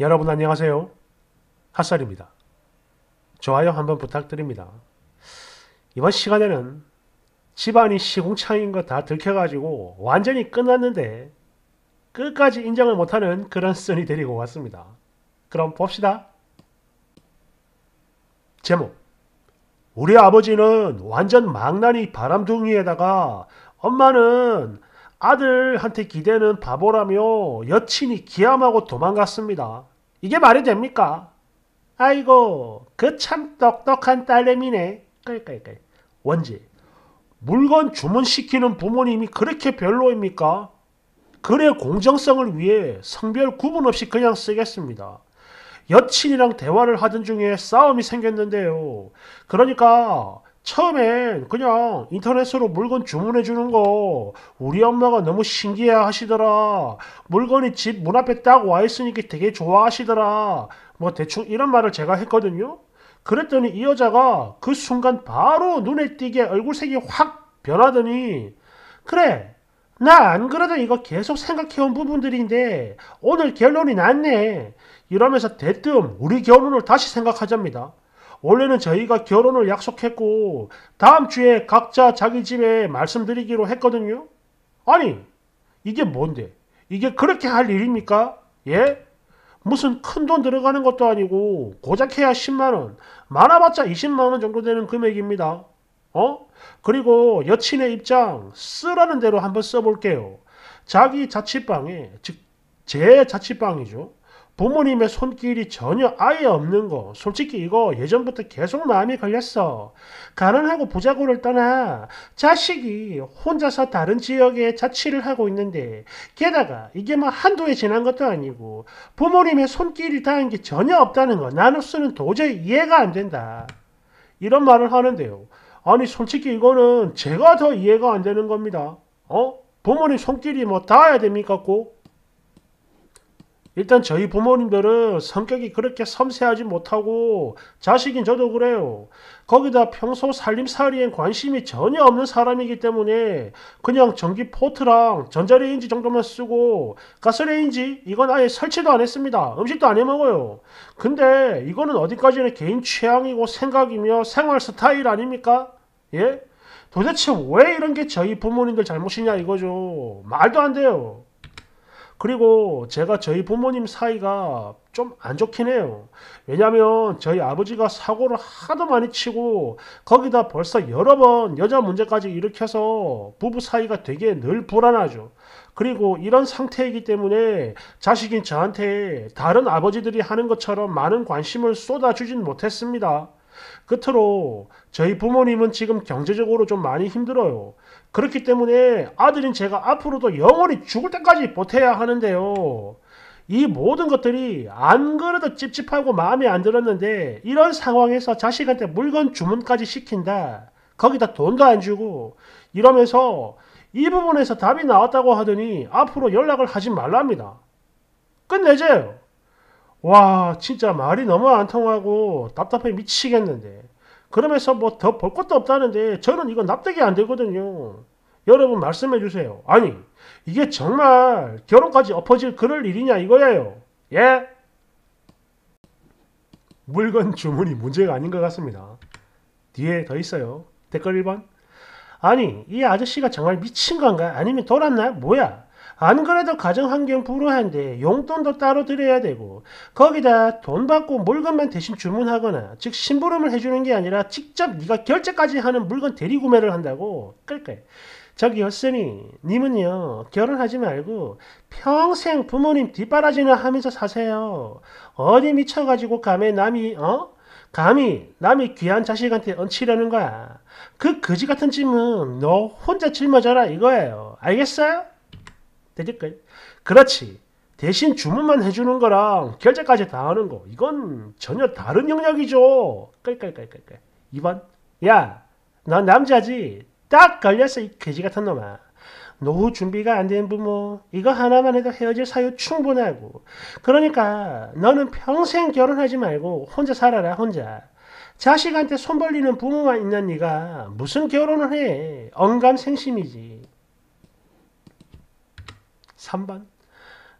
여러분 안녕하세요. 핫살입니다. 좋아요 한번 부탁드립니다. 이번 시간에는 집안이 시궁창인 거 다 들켜가지고 완전히 끝났는데 끝까지 인정을 못하는 그런 썬이 데리고 왔습니다. 그럼 봅시다. 제목 우리 아버지는 완전 망나니 바람둥이에다가 엄마는 아들한테 기대는 바보라며 여친이 기함하고 도망갔습니다. 이게 말이 됩니까? 아이고 그 참 똑똑한 딸내미네. 끌끌끌. 원지 물건 주문시키는 부모님이 그렇게 별로입니까? 글의 공정성을 위해 성별 구분 없이 그냥 쓰겠습니다. 여친이랑 대화를 하던 중에 싸움이 생겼는데요. 그러니까 처음엔 그냥 인터넷으로 물건 주문해 주는 거 우리 엄마가 너무 신기해 하시더라. 물건이 집 문 앞에 딱 와 있으니까 되게 좋아하시더라. 뭐 대충 이런 말을 제가 했거든요. 그랬더니 이 여자가 그 순간 바로 눈에 띄게 얼굴색이 확 변하더니 그래 나 안 그래도 이거 계속 생각해온 부분들인데 오늘 결론이 났네 이러면서 대뜸 우리 결혼을 다시 생각하자입니다. 원래는 저희가 결혼을 약속했고 다음 주에 각자 자기 집에 말씀드리기로 했거든요. 아니, 이게 뭔데? 이게 그렇게 할 일입니까? 예? 무슨 큰 돈 들어가는 것도 아니고 고작 해야 10만원, 많아봤자 20만원 정도 되는 금액입니다. 어? 그리고 여친의 입장 쓰라는 대로 한번 써볼게요. 자기 자취방에, 즉, 제 자취방이죠. 부모님의 손길이 전혀 아예 없는 거. 솔직히 이거 예전부터 계속 마음이 걸렸어. 가난하고 부자고를 떠나 자식이 혼자서 다른 지역에 자취를 하고 있는데 게다가 이게 뭐 한두해 지난 것도 아니고 부모님의 손길이 닿은 게 전혀 없다는 거. 나노스는 도저히 이해가 안 된다. 이런 말을 하는데요. 아니 솔직히 이거는 제가 더 이해가 안 되는 겁니다. 어? 부모님 손길이 뭐 닿아야 됩니까 꼭? 일단 저희 부모님들은 성격이 그렇게 섬세하지 못하고 자식인 저도 그래요. 거기다 평소 살림살이엔 관심이 전혀 없는 사람이기 때문에 그냥 전기 포트랑 전자레인지 정도만 쓰고 가스레인지 이건 아예 설치도 안 했습니다. 음식도 안 해먹어요. 근데 이거는 어디까지나 개인 취향이고 생각이며 생활 스타일 아닙니까? 예? 도대체 왜 이런 게 저희 부모님들 잘못이냐 이거죠. 말도 안 돼요. 그리고 제가 저희 부모님 사이가 좀 안 좋긴 해요. 왜냐하면 저희 아버지가 사고를 하도 많이 치고 거기다 벌써 여러 번 여자 문제까지 일으켜서 부부 사이가 되게 늘 불안하죠. 그리고 이런 상태이기 때문에 자식인 저한테 다른 아버지들이 하는 것처럼 많은 관심을 쏟아주진 못했습니다. 끝으로 저희 부모님은 지금 경제적으로 좀 많이 힘들어요. 그렇기 때문에 아들인 제가 앞으로도 영원히 죽을 때까지 보태야 하는데요. 이 모든 것들이 안 그래도 찝찝하고 마음에 안 들었는데 이런 상황에서 자식한테 물건 주문까지 시킨다. 거기다 돈도 안 주고 이러면서 이 부분에서 답이 나왔다고 하더니 앞으로 연락을 하지 말랍니다. 끝내줘요. 와 진짜 말이 너무 안 통하고 답답해 미치겠는데 그러면서 뭐 더 볼 것도 없다는데 저는 이거 납득이 안 되거든요. 여러분 말씀해 주세요. 아니 이게 정말 결혼까지 엎어질 그럴 일이냐 이거예요. 예? 물건 주문이 문제가 아닌 것 같습니다. 뒤에 더 있어요. 댓글 1번 아니 이 아저씨가 정말 미친 건가? 아니면 돌았나? 뭐야? 안 그래도 가정 환경 불우한데 용돈도 따로 드려야 되고 거기다 돈 받고 물건만 대신 주문하거나 즉 심부름을 해주는 게 아니라 직접 네가 결제까지 하는 물건 대리구매를 한다고 끌러 저기 여선이 님은요 결혼하지 말고 평생 부모님 뒷바라지나 하면서 사세요 어디 미쳐가지고 감에 남이 어? 감히 남의 귀한 자식한테 얹히려는 거야. 그 거지 같은 짐은 너 혼자 짊어져라 이거예요. 알겠어요? 되겠걸? 그, 그렇지. 대신 주문만 해주는 거랑 결제까지 다 하는 거 이건 전혀 다른 영역이죠. 깔깔깔깔깔. 2번. 야, 넌 남자지. 딱 걸렸어 이 개지 같은 놈아. 노후 준비가 안 된 부모 이거 하나만 해도 헤어질 사유 충분하고 그러니까 너는 평생 결혼하지 말고 혼자 살아라 혼자 자식한테 손 벌리는 부모만 있는 네가 무슨 결혼을 해 언감생심이지 3번.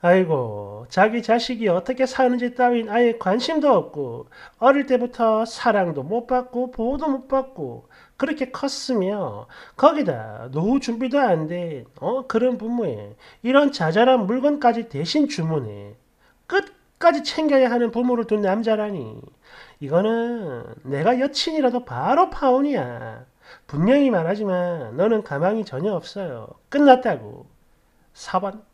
아이고, 자기 자식이 어떻게 사는지 따윈 아예 관심도 없고, 어릴 때부터 사랑도 못 받고, 보호도 못 받고, 그렇게 컸으며, 거기다 노후 준비도 안 된, 어, 그런 부모에, 이런 자잘한 물건까지 대신 주문해. 끝까지 챙겨야 하는 부모를 둔 남자라니. 이거는 내가 여친이라도 바로 파혼이야. 분명히 말하지만 너는 가망이 전혀 없어요. 끝났다고. 4번.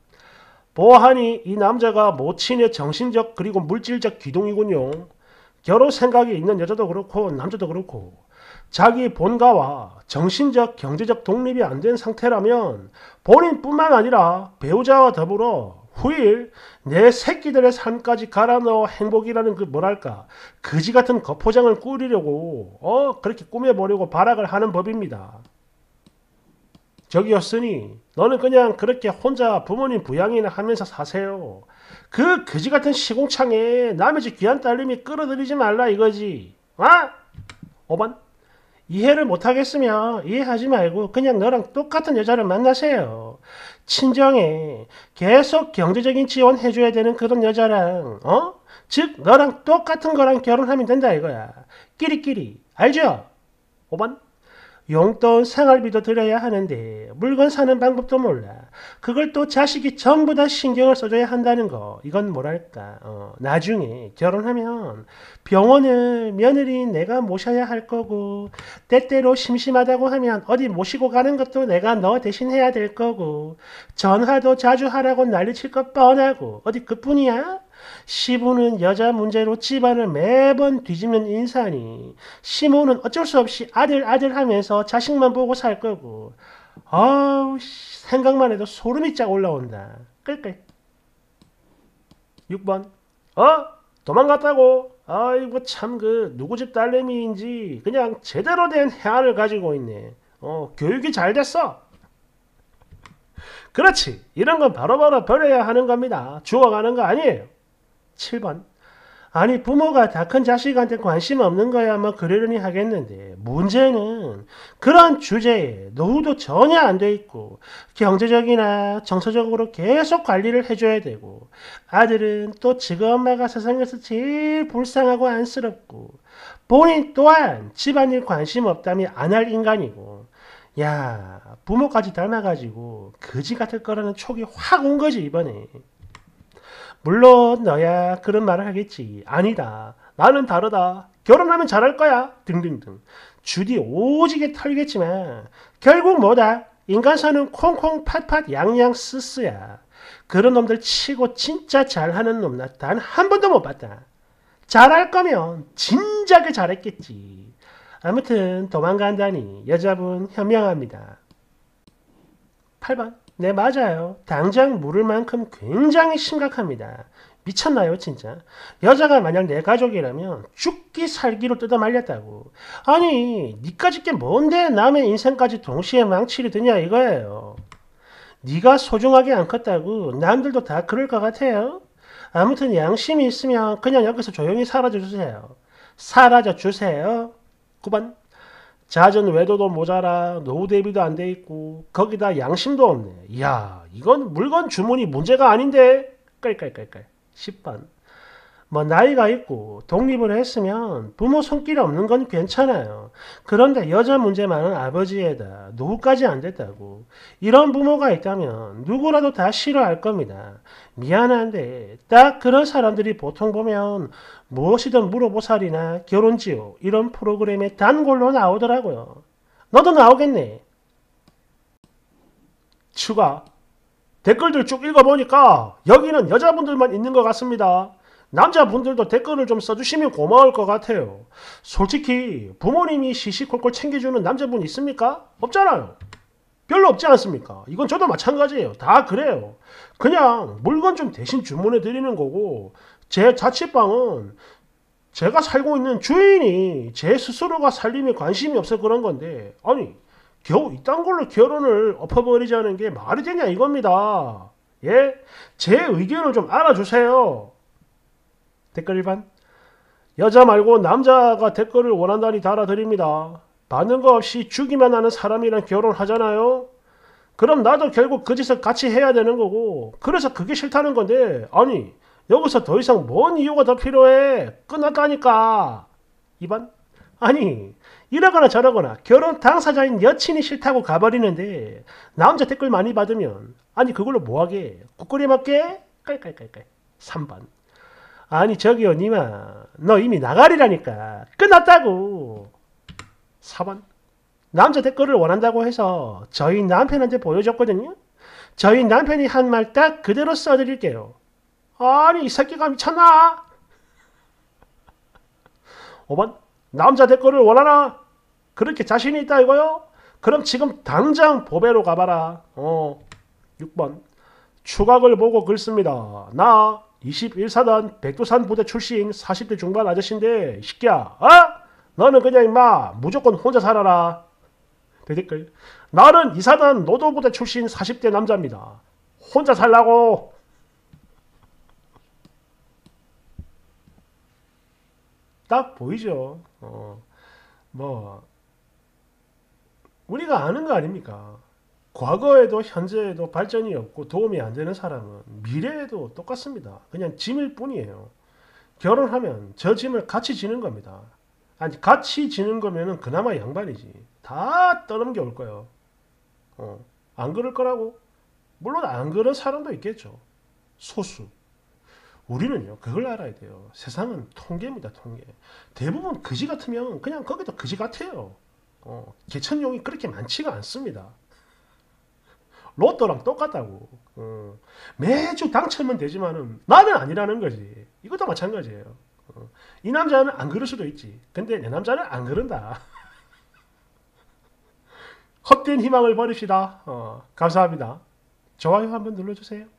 보아하니 이 남자가 모친의 정신적 그리고 물질적 기둥이군요. 결혼 생각이 있는 여자도 그렇고 남자도 그렇고 자기 본가와 정신적 경제적 독립이 안 된 상태라면 본인뿐만 아니라 배우자와 더불어 후일 내 새끼들의 삶까지 갈아넣어 행복이라는 그 뭐랄까 그지 같은 거포장을 꾸리려고 어 그렇게 꾸며보려고 발악을 하는 법입니다. 적이었으니 너는 그냥 그렇게 혼자 부모님 부양이나 하면서 사세요. 그 거지 같은 시공창에 남의 집 귀한 딸님이 끌어들이지 말라 이거지. 아? 어? 5번. 이해를 못하겠으면 이해하지 말고 그냥 너랑 똑같은 여자를 만나세요. 친정에 계속 경제적인 지원해줘야 되는 그런 여자랑 어? 즉 너랑 똑같은 거랑 결혼하면 된다 이거야. 끼리끼리 알죠? 5번 용돈 생활비도 들어야 하는데 물건 사는 방법도 몰라. 그걸 또 자식이 전부 다 신경을 써줘야 한다는 거. 이건 뭐랄까. 어, 나중에 결혼하면 병원을 며느리 인 내가 모셔야 할 거고 때때로 심심하다고 하면 어디 모시고 가는 것도 내가 너 대신 해야 될 거고 전화도 자주 하라고 난리칠 것 뻔하고 어디 그뿐이야? 시부는 여자 문제로 집안을 매번 뒤집는 인사니 시모는 어쩔 수 없이 아들 아들 하면서 자식만 보고 살 거고 아우 생각만 해도 소름이 쫙 올라온다. 끌끌 6번 어? 도망갔다고? 아이고 참 그 누구 집 딸내미인지 그냥 제대로 된 해안을 가지고 있네. 어 교육이 잘 됐어. 그렇지. 이런 건 바로바로 바로 버려야 하는 겁니다. 죽어가는거 아니에요. 7번. 아니 부모가 다 큰 자식한테 관심 없는 거야뭐 그러려니 하겠는데 문제는 그런 주제에 노후도 전혀 안 돼 있고 경제적이나 정서적으로 계속 관리를 해줘야 되고 아들은 또 지금 엄마가 세상에서 제일 불쌍하고 안쓰럽고 본인 또한 집안일 관심 없다며 안할 인간이고 야 부모까지 닮아가지고 거지 같을 거라는 촉이 확 온 거지 이번에 물론 너야 그런 말을 하겠지. 아니다. 나는 다르다. 결혼하면 잘할 거야. 등등등. 주디 오지게 털겠지만 결국 뭐다? 인간 사는 콩콩 팥팥 양양 쓰쓰야. 그런 놈들 치고 진짜 잘하는 놈 나 단 한 번도 못 봤다. 잘할 거면 진작에 잘했겠지. 아무튼 도망간다니 여자분 현명합니다. 8번 네, 맞아요. 당장 모를 만큼 굉장히 심각합니다. 미쳤나요, 진짜? 여자가 만약 내 가족이라면 죽기 살기로 뜯어 말렸다고. 아니, 니까지 게 뭔데 남의 인생까지 동시에 망치려 드냐 이거예요. 니가 소중하게 안 컸다고 남들도 다 그럴 것 같아요? 아무튼 양심이 있으면 그냥 여기서 조용히 사라져 주세요. 사라져 주세요. 9번. 자전 외도도 모자라 노후 대비도 안 돼 있고 거기다 양심도 없네. 이야 이건 물건 주문이 문제가 아닌데 깔깔깔깔 10번 뭐 나이가 있고 독립을 했으면 부모 손길이 없는 건 괜찮아요. 그런데 여자 문제 만은 아버지에다 누구까지안 됐다고 이런 부모가 있다면 누구라도 다 싫어할 겁니다. 미안한데 딱 그런 사람들이 보통 보면 무엇이든 물어보살이나 결혼지요 이런 프로그램에 단골로 나오더라고요. 너도 나오겠네. 추가 댓글들 쭉 읽어보니까 여기는 여자분들만 있는 것 같습니다. 남자분들도 댓글을 좀 써주시면 고마울 것 같아요. 솔직히 부모님이 시시콜콜 챙겨주는 남자분 있습니까? 없잖아요. 별로 없지 않습니까? 이건 저도 마찬가지예요. 다 그래요. 그냥 물건 좀 대신 주문해 드리는 거고 제 자취방은 제가 살고 있는 주인이 제 스스로가 살림에 관심이 없어 그런 건데 아니 겨우 이딴 걸로 결혼을 엎어버리자는 게 말이 되냐 이겁니다. 예? 제 의견을 좀 알아주세요. 댓글 1반 여자 말고 남자가 댓글을 원한다니 달아드립니다. 받는 거 없이 주기만 하는 사람이랑 결혼하잖아요. 그럼 나도 결국 그 짓을 같이 해야 되는 거고 그래서 그게 싫다는 건데 아니 여기서 더 이상 뭔 이유가 더 필요해 끝났다니까 2반 아니 이러거나 저러거나 결혼 당사자인 여친이 싫다고 가버리는데 남자 댓글 많이 받으면 아니 그걸로 뭐하게 국거리 맞게 깔깔깔깔 3반 아니 저기요 니마 너 이미 나가리라니까 끝났다고 4번 남자 댓글을 원한다고 해서 저희 남편한테 보여줬거든요 저희 남편이 한 말 딱 그대로 써드릴게요 아니 이 새끼가 미쳤나 5번 남자 댓글을 원하나 그렇게 자신이 있다 이거요 그럼 지금 당장 보배로 가봐라 어 6번 추각을 보고 글씁니다 나 21사단 백두산 부대 출신 40대 중반 아저씨인데 시끼야 어? 너는 그냥 임마 무조건 혼자 살아라 대댓글 나는 이사단 노도부대 출신 40대 남자입니다 혼자 살라고 딱 보이죠 어, 뭐 우리가 아는 거 아닙니까 과거에도 현재에도 발전이 없고 도움이 안 되는 사람은 미래에도 똑같습니다. 그냥 짐일 뿐이에요. 결혼하면 저 짐을 같이 지는 겁니다. 아니 같이 지는 거면 그나마 양반이지. 다 떠넘겨 올 거예요. 어, 안 그럴 거라고? 물론 안 그런 사람도 있겠죠. 소수. 우리는요 그걸 알아야 돼요. 세상은 통계입니다 통계. 대부분 그지 같으면 그냥 거기도 그지 같아요. 어, 개천용이 그렇게 많지가 않습니다. 로또랑 똑같다고. 어. 매주 당첨은 되지만은 나는 아니라는 거지. 이것도 마찬가지예요. 어. 이 남자는 안 그럴 수도 있지. 근데 내 남자는 안 그런다. 헛된 희망을 버립시다. 어. 감사합니다. 좋아요 한번 눌러주세요.